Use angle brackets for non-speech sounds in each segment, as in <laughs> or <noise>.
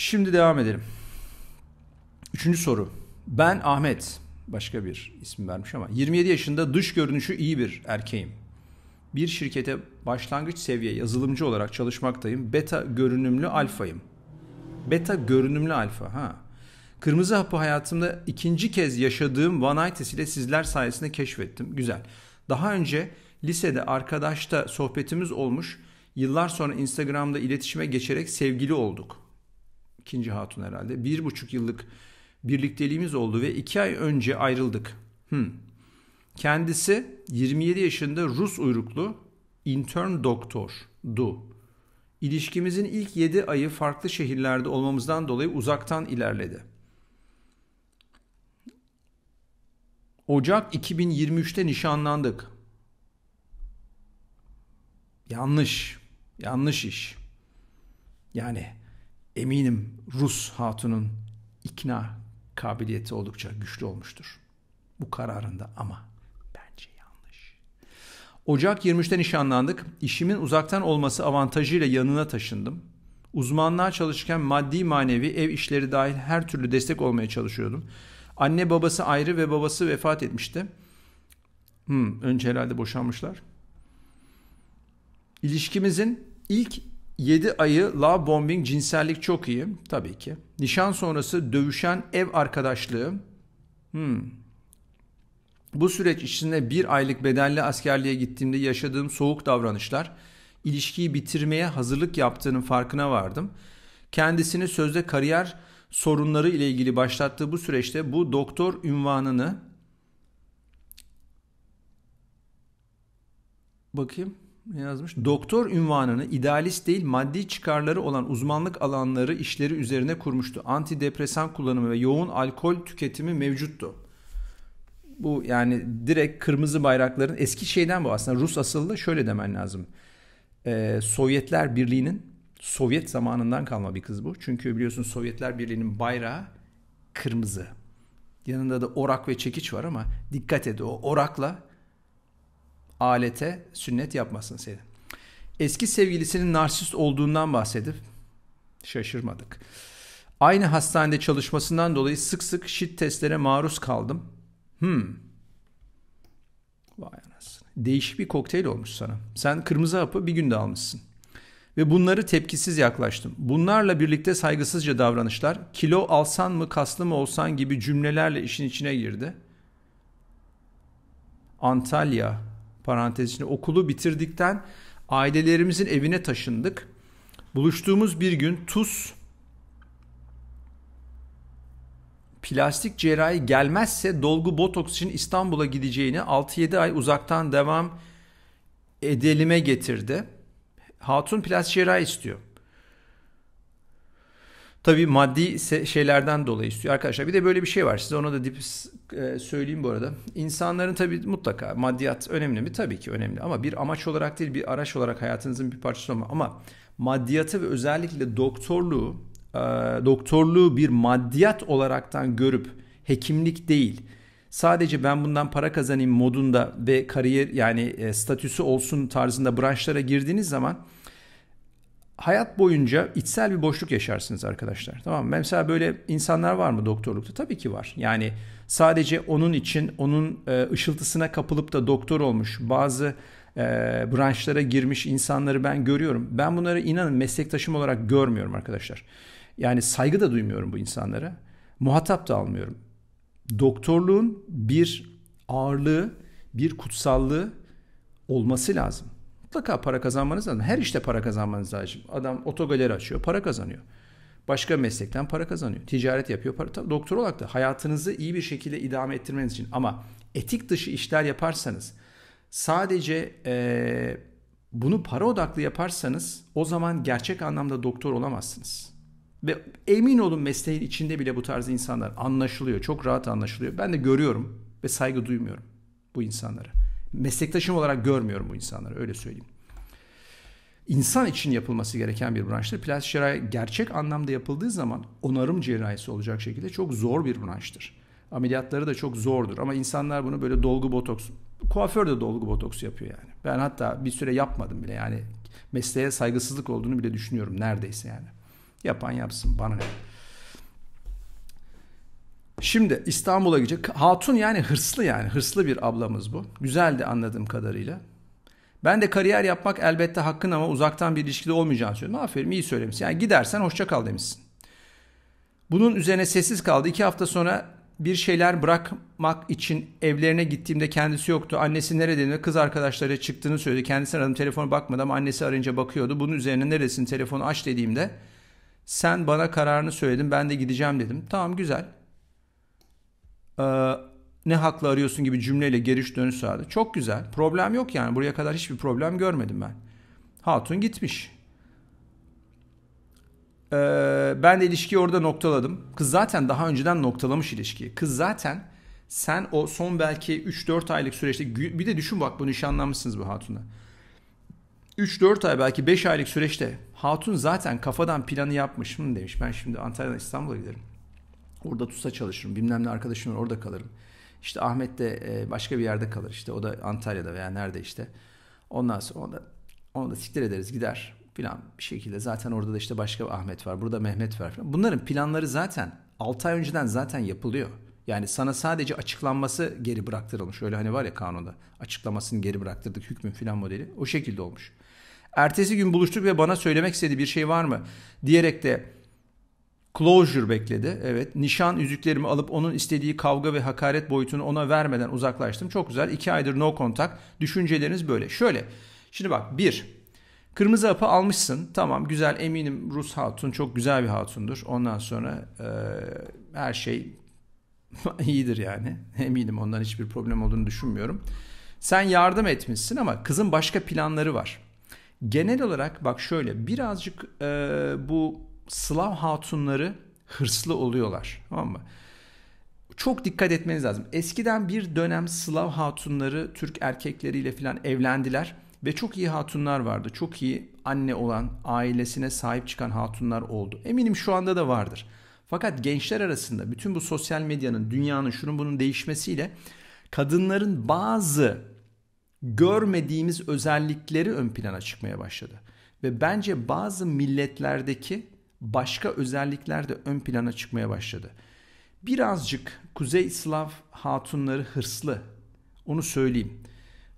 Şimdi devam edelim. Üçüncü soru. Ben Ahmet, başka bir isim vermiş ama 27 yaşında dış görünüşü iyi bir erkeğim. Bir şirkete başlangıç seviye yazılımcı olarak çalışmaktayım. Beta görünümlü alfayım. Beta görünümlü alfa ha. Kırmızı hapı hayatımda ikinci kez yaşadığım vanitas ile sizler sayesinde keşfettim. Güzel. Daha önce lisede arkadaşta sohbetimiz olmuş. Yıllar sonra Instagram'da iletişime geçerek sevgili olduk ikinci hatun herhalde. Bir buçuk yıllık birlikteliğimiz oldu ve iki ay önce ayrıldık. Hmm. Kendisi 27 yaşında Rus uyruklu intern doktor du. İlişkimizin ilk 7 ayı farklı şehirlerde olmamızdan dolayı uzaktan ilerledi. Ocak 2023'te nişanlandık. Yanlış. Yanlış iş. Yani eminim Rus hatunun ikna kabiliyeti oldukça güçlü olmuştur. Bu kararında ama bence yanlış. Ocak 23'te nişanlandık. İşimin uzaktan olması avantajıyla yanına taşındım. Uzmanlığa çalışırken maddi manevi ev işleri dahil her türlü destek olmaya çalışıyordum. Anne babası ayrı ve babası vefat etmişti. Hmm, önce herhalde boşanmışlar. İlişkimizin ilk 7 ayı la bombing cinsellik çok iyi tabii ki. Nişan sonrası dövüşen ev arkadaşlığı. Hmm. Bu süreç içinde bir aylık bedelli askerliğe gittiğimde yaşadığım soğuk davranışlar, ilişkiyi bitirmeye hazırlık yaptığının farkına vardım. Kendisini sözde kariyer sorunları ile ilgili başlattığı bu süreçte bu doktor ünvanını bakayım yazmış? Doktor ünvanını idealist değil maddi çıkarları olan uzmanlık alanları işleri üzerine kurmuştu. Antidepresan kullanımı ve yoğun alkol tüketimi mevcuttu. Bu yani direkt kırmızı bayrakların eski şeyden bu aslında Rus asıllı şöyle demen lazım. Ee, Sovyetler Birliği'nin Sovyet zamanından kalma bir kız bu. Çünkü biliyorsun Sovyetler Birliği'nin bayrağı kırmızı. Yanında da orak ve çekiç var ama dikkat et o orakla alete sünnet yapmasın seni. Eski sevgilisinin narsist olduğundan bahsedip şaşırmadık. Aynı hastanede çalışmasından dolayı sık sık şit testlere maruz kaldım. Hmm. Vay anasını. Değişik bir kokteyl olmuş sana. Sen kırmızı hapı bir günde almışsın. Ve bunları tepkisiz yaklaştım. Bunlarla birlikte saygısızca davranışlar, kilo alsan mı kaslı mı olsan gibi cümlelerle işin içine girdi. Antalya parantez içinde okulu bitirdikten ailelerimizin evine taşındık. Buluştuğumuz bir gün tuz plastik cerrahi gelmezse dolgu botoks için İstanbul'a gideceğini 6-7 ay uzaktan devam edelim'e getirdi. Hatun plastik cerrahi istiyor. Tabii maddi şeylerden dolayı istiyor arkadaşlar. Bir de böyle bir şey var. Size ona da dip e, söyleyeyim bu arada. İnsanların tabii mutlaka maddiyat önemli mi? Tabii ki önemli ama bir amaç olarak değil bir araç olarak hayatınızın bir parçası olma. Ama maddiyatı ve özellikle doktorluğu e, doktorluğu bir maddiyat olaraktan görüp hekimlik değil sadece ben bundan para kazanayım modunda ve kariyer yani e, statüsü olsun tarzında branşlara girdiğiniz zaman hayat boyunca içsel bir boşluk yaşarsınız arkadaşlar. Tamam mı? Mesela böyle insanlar var mı doktorlukta? Tabii ki var. Yani sadece onun için onun e, ışıltısına kapılıp da doktor olmuş bazı e, branşlara girmiş insanları ben görüyorum. Ben bunları inanın meslektaşım olarak görmüyorum arkadaşlar. Yani saygı da duymuyorum bu insanlara. Muhatap da almıyorum. Doktorluğun bir ağırlığı, bir kutsallığı olması lazım. Mutlaka para kazanmanız lazım. Her işte para kazanmanız lazım. Adam otogaleri açıyor, para kazanıyor. Başka meslekten para kazanıyor. Ticaret yapıyor, para. Tabii doktor olarak da hayatınızı iyi bir şekilde idame ettirmeniz için. Ama etik dışı işler yaparsanız, sadece e, bunu para odaklı yaparsanız o zaman gerçek anlamda doktor olamazsınız. Ve emin olun mesleğin içinde bile bu tarz insanlar anlaşılıyor. Çok rahat anlaşılıyor. Ben de görüyorum ve saygı duymuyorum bu insanlara meslektaşım olarak görmüyorum bu insanları öyle söyleyeyim. İnsan için yapılması gereken bir branştır. Plastik cerrahi gerçek anlamda yapıldığı zaman onarım cerrahisi olacak şekilde çok zor bir branştır. Ameliyatları da çok zordur ama insanlar bunu böyle dolgu botoks, kuaför de dolgu botoks yapıyor yani. Ben hatta bir süre yapmadım bile yani mesleğe saygısızlık olduğunu bile düşünüyorum neredeyse yani. Yapan yapsın bana ne. Şimdi İstanbul'a gidecek. Hatun yani hırslı yani. Hırslı bir ablamız bu. Güzeldi anladığım kadarıyla. Ben de kariyer yapmak elbette hakkın ama uzaktan bir ilişkide olmayacağını söylüyorum. Aferin iyi söylemişsin. Yani gidersen hoşça kal demişsin. Bunun üzerine sessiz kaldı. İki hafta sonra bir şeyler bırakmak için evlerine gittiğimde kendisi yoktu. Annesi neredeydi? Kız arkadaşları çıktığını söyledi. Kendisine aradım telefonu bakmadı ama annesi arayınca bakıyordu. Bunun üzerine neresin telefonu aç dediğimde sen bana kararını söyledin ben de gideceğim dedim. Tamam güzel. Ee, ne hakla arıyorsun gibi cümleyle geri dönüş sağladı. Çok güzel. Problem yok yani. Buraya kadar hiçbir problem görmedim ben. Hatun gitmiş. Ee, ben de ilişkiyi orada noktaladım. Kız zaten daha önceden noktalamış ilişkiyi. Kız zaten sen o son belki 3-4 aylık süreçte bir de düşün bak bunu nişanlanmışsınız bu hatunla. 3-4 ay belki 5 aylık süreçte hatun zaten kafadan planı yapmış. mı demiş ben şimdi Antalya'dan İstanbul'a giderim. Orada TUS'a çalışırım. Bilmem ne arkadaşım var orada kalırım. İşte Ahmet de e, başka bir yerde kalır işte. O da Antalya'da veya nerede işte. Ondan sonra onu da, onu da siktir ederiz gider filan bir şekilde. Zaten orada da işte başka bir Ahmet var. Burada Mehmet var filan. Bunların planları zaten 6 ay önceden zaten yapılıyor. Yani sana sadece açıklanması geri bıraktırılmış. Öyle hani var ya kanunda açıklamasını geri bıraktırdık hükmün filan modeli. O şekilde olmuş. Ertesi gün buluştuk ve bana söylemek istediği bir şey var mı diyerek de Closure bekledi. Evet. Nişan yüzüklerimi alıp onun istediği kavga ve hakaret boyutunu ona vermeden uzaklaştım. Çok güzel. İki aydır no contact. Düşünceleriniz böyle. Şöyle. Şimdi bak. Bir. Kırmızı apı almışsın. Tamam güzel eminim Rus hatun çok güzel bir hatundur. Ondan sonra e, her şey <laughs> iyidir yani. Eminim ondan hiçbir problem olduğunu düşünmüyorum. Sen yardım etmişsin ama kızın başka planları var. Genel olarak bak şöyle birazcık e, bu Slav hatunları hırslı oluyorlar. Tamam mı? Çok dikkat etmeniz lazım. Eskiden bir dönem Slav hatunları Türk erkekleriyle falan evlendiler ve çok iyi hatunlar vardı. Çok iyi anne olan, ailesine sahip çıkan hatunlar oldu. Eminim şu anda da vardır. Fakat gençler arasında bütün bu sosyal medyanın, dünyanın şunun bunun değişmesiyle kadınların bazı görmediğimiz özellikleri ön plana çıkmaya başladı. Ve bence bazı milletlerdeki başka özellikler de ön plana çıkmaya başladı. Birazcık Kuzey Slav hatunları hırslı. Onu söyleyeyim.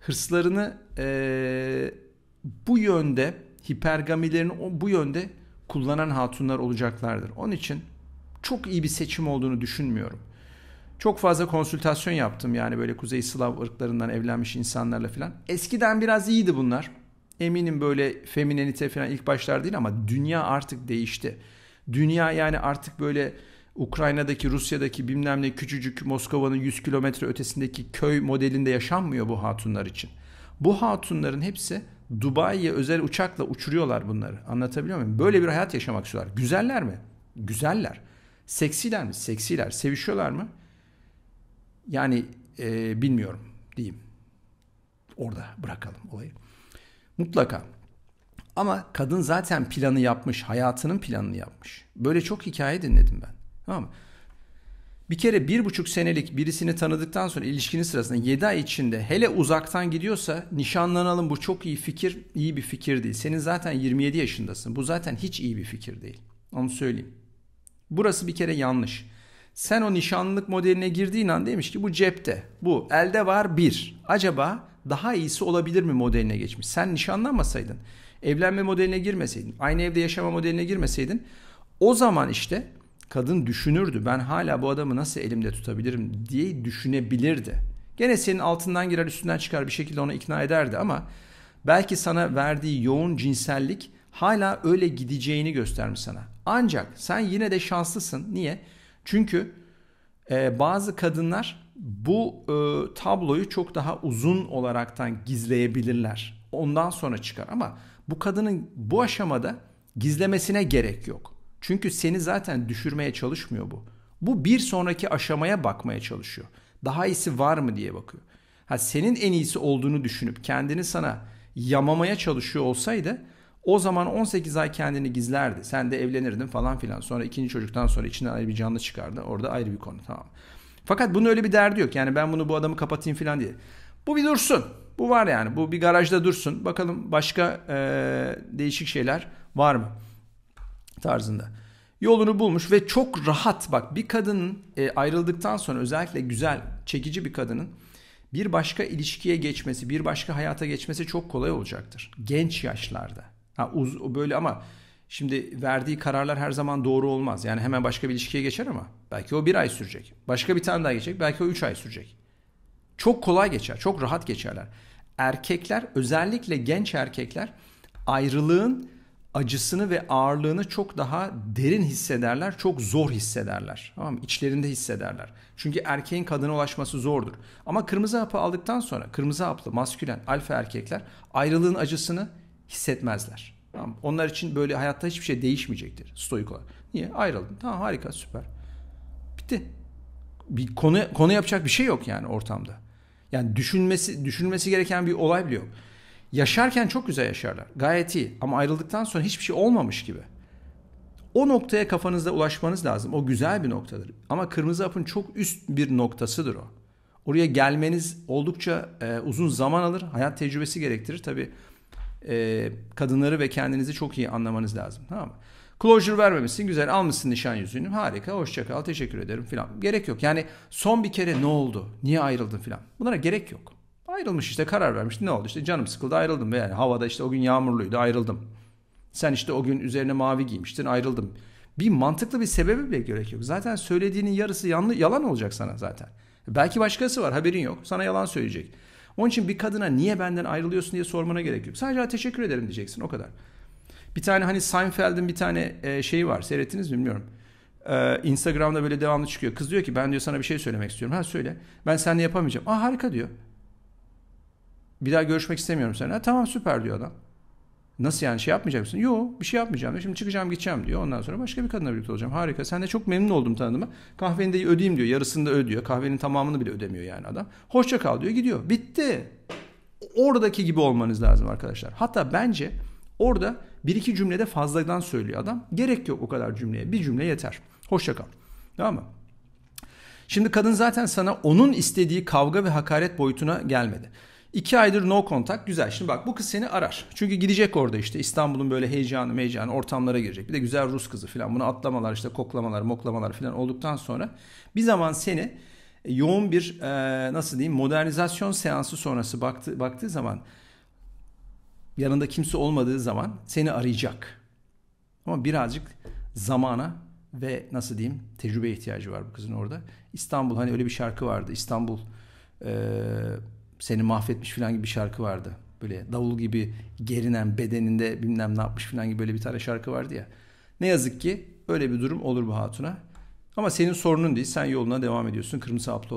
Hırslarını e, bu yönde hipergamilerini bu yönde kullanan hatunlar olacaklardır. Onun için çok iyi bir seçim olduğunu düşünmüyorum. Çok fazla konsültasyon yaptım yani böyle Kuzey Slav ırklarından evlenmiş insanlarla filan. Eskiden biraz iyiydi bunlar eminim böyle feminenite falan ilk başlar değil ama dünya artık değişti. Dünya yani artık böyle Ukrayna'daki, Rusya'daki bilmem ne küçücük Moskova'nın 100 kilometre ötesindeki köy modelinde yaşanmıyor bu hatunlar için. Bu hatunların hepsi Dubai'ye özel uçakla uçuruyorlar bunları. Anlatabiliyor muyum? Böyle bir hayat yaşamak istiyorlar. Güzeller mi? Güzeller. Seksiler mi? Seksiler. Sevişiyorlar mı? Yani e, bilmiyorum diyeyim. Orada bırakalım olayı. Mutlaka. Ama kadın zaten planı yapmış, hayatının planını yapmış. Böyle çok hikaye dinledim ben. Tamam mı? Bir kere bir buçuk senelik birisini tanıdıktan sonra ilişkinin sırasında yedi ay içinde hele uzaktan gidiyorsa nişanlanalım bu çok iyi fikir, iyi bir fikir değil. Senin zaten 27 yaşındasın. Bu zaten hiç iyi bir fikir değil. Onu söyleyeyim. Burası bir kere yanlış. Sen o nişanlılık modeline girdiğin an demiş ki bu cepte, bu elde var bir. Acaba daha iyisi olabilir mi modeline geçmiş. Sen nişanlanmasaydın, evlenme modeline girmeseydin, aynı evde yaşama modeline girmeseydin o zaman işte kadın düşünürdü. Ben hala bu adamı nasıl elimde tutabilirim diye düşünebilirdi. Gene senin altından girer üstünden çıkar bir şekilde onu ikna ederdi ama belki sana verdiği yoğun cinsellik hala öyle gideceğini göstermiş sana. Ancak sen yine de şanslısın. Niye? Çünkü e, bazı kadınlar bu e, tabloyu çok daha uzun olaraktan gizleyebilirler. Ondan sonra çıkar ama bu kadının bu aşamada gizlemesine gerek yok. Çünkü seni zaten düşürmeye çalışmıyor bu. Bu bir sonraki aşamaya bakmaya çalışıyor. Daha iyisi var mı diye bakıyor. Ha senin en iyisi olduğunu düşünüp kendini sana yamamaya çalışıyor olsaydı o zaman 18 ay kendini gizlerdi. Sen de evlenirdin falan filan. Sonra ikinci çocuktan sonra içinden ayrı bir canlı çıkardı. Orada ayrı bir konu tamam. Fakat bunun öyle bir derdi yok. Yani ben bunu bu adamı kapatayım falan diye. Bu bir dursun. Bu var yani. Bu bir garajda dursun. Bakalım başka e, değişik şeyler var mı? Tarzında. Yolunu bulmuş ve çok rahat. Bak bir kadının e, ayrıldıktan sonra özellikle güzel, çekici bir kadının bir başka ilişkiye geçmesi, bir başka hayata geçmesi çok kolay olacaktır. Genç yaşlarda. Ha, uz, böyle ama Şimdi verdiği kararlar her zaman doğru olmaz. Yani hemen başka bir ilişkiye geçer ama belki o bir ay sürecek. Başka bir tane daha geçecek. Belki o üç ay sürecek. Çok kolay geçer. Çok rahat geçerler. Erkekler özellikle genç erkekler ayrılığın acısını ve ağırlığını çok daha derin hissederler, çok zor hissederler. Tamam mı? İçlerinde hissederler. Çünkü erkeğin kadına ulaşması zordur. Ama kırmızı hapı aldıktan sonra kırmızı haplı, maskülen, alfa erkekler ayrılığın acısını hissetmezler. Tamam. Onlar için böyle hayatta hiçbir şey değişmeyecektir stoik olarak. Niye? Ayrıldın. Tamam harika süper. Bitti. Bir konu konu yapacak bir şey yok yani ortamda. Yani düşünmesi düşünülmesi gereken bir olay bile yok. Yaşarken çok güzel yaşarlar. Gayet iyi ama ayrıldıktan sonra hiçbir şey olmamış gibi. O noktaya kafanızda ulaşmanız lazım. O güzel bir noktadır. Ama kırmızı hapın çok üst bir noktasıdır o. Oraya gelmeniz oldukça e, uzun zaman alır. Hayat tecrübesi gerektirir. Tabii e, kadınları ve kendinizi çok iyi anlamanız lazım. Tamam mı? Closure vermemişsin güzel almışsın nişan yüzüğünü harika hoşçakal teşekkür ederim filan. Gerek yok yani son bir kere ne oldu niye ayrıldın filan bunlara gerek yok. Ayrılmış işte karar vermişti, ne oldu işte canım sıkıldı ayrıldım yani havada işte o gün yağmurluydu ayrıldım. Sen işte o gün üzerine mavi giymiştin ayrıldım. Bir mantıklı bir sebebi bile gerek yok. Zaten söylediğinin yarısı yanlı, yalan olacak sana zaten. Belki başkası var haberin yok sana yalan söyleyecek. Onun için bir kadına niye benden ayrılıyorsun diye sormana gerek yok. Sadece teşekkür ederim diyeceksin o kadar. Bir tane hani Seinfeld'in bir tane e, şeyi var seyrettiniz mi bilmiyorum. Ee, Instagram'da böyle devamlı çıkıyor. Kız diyor ki ben diyor sana bir şey söylemek istiyorum. Ha söyle. Ben seninle yapamayacağım. Aa harika diyor. Bir daha görüşmek istemiyorum seninle. tamam süper diyor adam. Nasıl yani şey yapmayacak mısın? Yok bir şey yapmayacağım Şimdi çıkacağım gideceğim diyor. Ondan sonra başka bir kadınla birlikte olacağım. Harika. Sen de çok memnun oldum tanıdığıma. Kahveni de ödeyeyim diyor. Yarısını da ödüyor. Kahvenin tamamını bile ödemiyor yani adam. Hoşça kal diyor gidiyor. Bitti. Oradaki gibi olmanız lazım arkadaşlar. Hatta bence orada bir iki cümlede fazladan söylüyor adam. Gerek yok o kadar cümleye. Bir cümle yeter. Hoşça kal. Tamam mı? Şimdi kadın zaten sana onun istediği kavga ve hakaret boyutuna gelmedi. İki aydır no kontak güzel. Şimdi bak bu kız seni arar. Çünkü gidecek orada işte İstanbul'un böyle heyecanı meyecanı ortamlara girecek. Bir de güzel Rus kızı falan. Bunu atlamalar işte koklamalar moklamalar falan olduktan sonra bir zaman seni e, yoğun bir e, nasıl diyeyim modernizasyon seansı sonrası baktı, baktığı zaman yanında kimse olmadığı zaman seni arayacak. Ama birazcık zamana ve nasıl diyeyim tecrübe ihtiyacı var bu kızın orada. İstanbul hani öyle bir şarkı vardı. İstanbul eee seni mahvetmiş falan gibi bir şarkı vardı. Böyle davul gibi gerinen bedeninde bilmem ne yapmış falan gibi böyle bir tane şarkı vardı ya. Ne yazık ki öyle bir durum olur bu hatuna. Ama senin sorunun değil. Sen yoluna devam ediyorsun kırmızı haplı olarak.